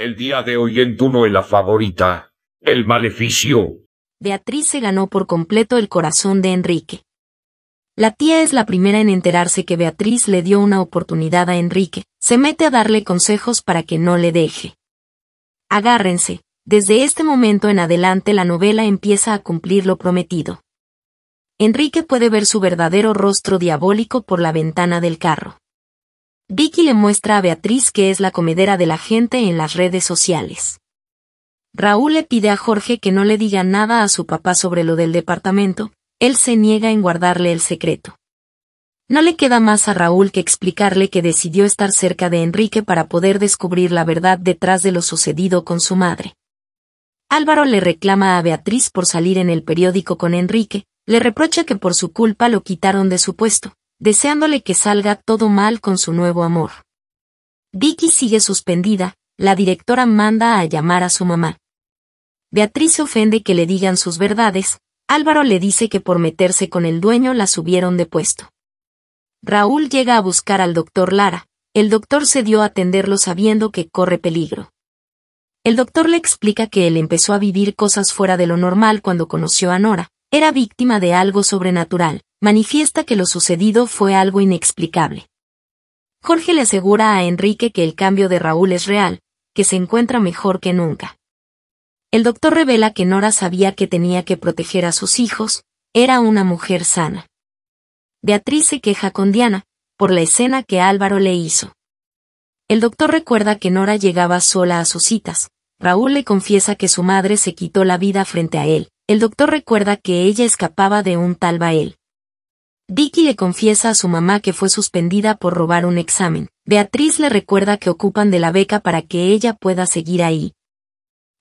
El día de hoy en es la favorita, El Maleficio. Beatriz se ganó por completo el corazón de Enrique. La tía es la primera en enterarse que Beatriz le dio una oportunidad a Enrique, se mete a darle consejos para que no le deje. Agárrense, desde este momento en adelante la novela empieza a cumplir lo prometido. Enrique puede ver su verdadero rostro diabólico por la ventana del carro. Vicky le muestra a Beatriz que es la comedera de la gente en las redes sociales. Raúl le pide a Jorge que no le diga nada a su papá sobre lo del departamento, él se niega en guardarle el secreto. No le queda más a Raúl que explicarle que decidió estar cerca de Enrique para poder descubrir la verdad detrás de lo sucedido con su madre. Álvaro le reclama a Beatriz por salir en el periódico con Enrique, le reprocha que por su culpa lo quitaron de su puesto, deseándole que salga todo mal con su nuevo amor. Vicky sigue suspendida, la directora manda a llamar a su mamá. Beatriz se ofende que le digan sus verdades, Álvaro le dice que por meterse con el dueño la subieron de puesto. Raúl llega a buscar al doctor Lara, el doctor se dio a atenderlo sabiendo que corre peligro. El doctor le explica que él empezó a vivir cosas fuera de lo normal cuando conoció a Nora, era víctima de algo sobrenatural, manifiesta que lo sucedido fue algo inexplicable. Jorge le asegura a Enrique que el cambio de Raúl es real, que se encuentra mejor que nunca. El doctor revela que Nora sabía que tenía que proteger a sus hijos, era una mujer sana. Beatriz se queja con Diana, por la escena que Álvaro le hizo. El doctor recuerda que Nora llegaba sola a sus citas, Raúl le confiesa que su madre se quitó la vida frente a él, el doctor recuerda que ella escapaba de un tal Bael. Dicky le confiesa a su mamá que fue suspendida por robar un examen. Beatriz le recuerda que ocupan de la beca para que ella pueda seguir ahí.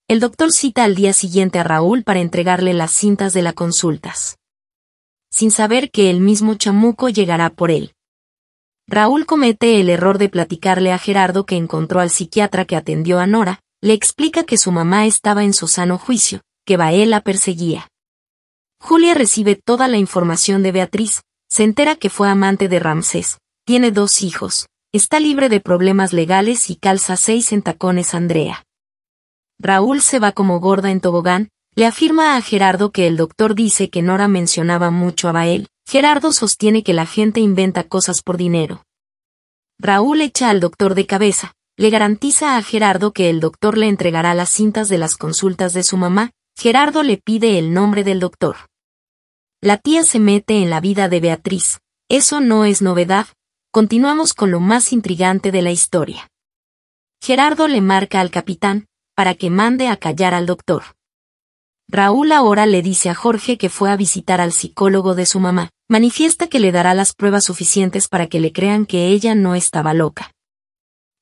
El doctor cita al día siguiente a Raúl para entregarle las cintas de las consultas. Sin saber que el mismo chamuco llegará por él. Raúl comete el error de platicarle a Gerardo que encontró al psiquiatra que atendió a Nora, le explica que su mamá estaba en su sano juicio, que Bael la perseguía. Julia recibe toda la información de Beatriz, se entera que fue amante de Ramsés, tiene dos hijos, está libre de problemas legales y calza seis en tacones Andrea. Raúl se va como gorda en tobogán, le afirma a Gerardo que el doctor dice que Nora mencionaba mucho a Bael. Gerardo sostiene que la gente inventa cosas por dinero. Raúl echa al doctor de cabeza, le garantiza a Gerardo que el doctor le entregará las cintas de las consultas de su mamá, Gerardo le pide el nombre del doctor. La tía se mete en la vida de Beatriz. Eso no es novedad. Continuamos con lo más intrigante de la historia. Gerardo le marca al capitán, para que mande a callar al doctor. Raúl ahora le dice a Jorge que fue a visitar al psicólogo de su mamá. Manifiesta que le dará las pruebas suficientes para que le crean que ella no estaba loca.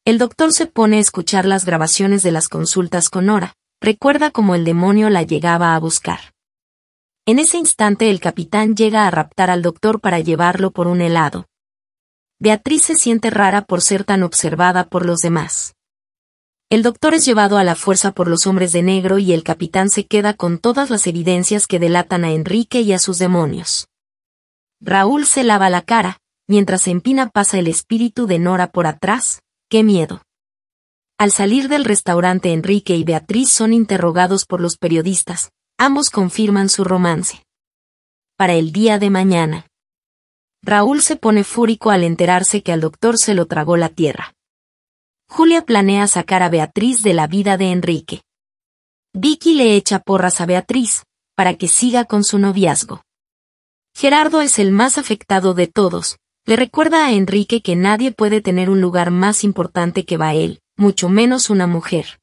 El doctor se pone a escuchar las grabaciones de las consultas con Nora. Recuerda cómo el demonio la llegaba a buscar. En ese instante el capitán llega a raptar al doctor para llevarlo por un helado. Beatriz se siente rara por ser tan observada por los demás. El doctor es llevado a la fuerza por los hombres de negro y el capitán se queda con todas las evidencias que delatan a Enrique y a sus demonios. Raúl se lava la cara, mientras empina pasa el espíritu de Nora por atrás, qué miedo. Al salir del restaurante Enrique y Beatriz son interrogados por los periodistas, Ambos confirman su romance. Para el día de mañana. Raúl se pone fúrico al enterarse que al doctor se lo tragó la tierra. Julia planea sacar a Beatriz de la vida de Enrique. Vicky le echa porras a Beatriz, para que siga con su noviazgo. Gerardo es el más afectado de todos, le recuerda a Enrique que nadie puede tener un lugar más importante que va él, mucho menos una mujer.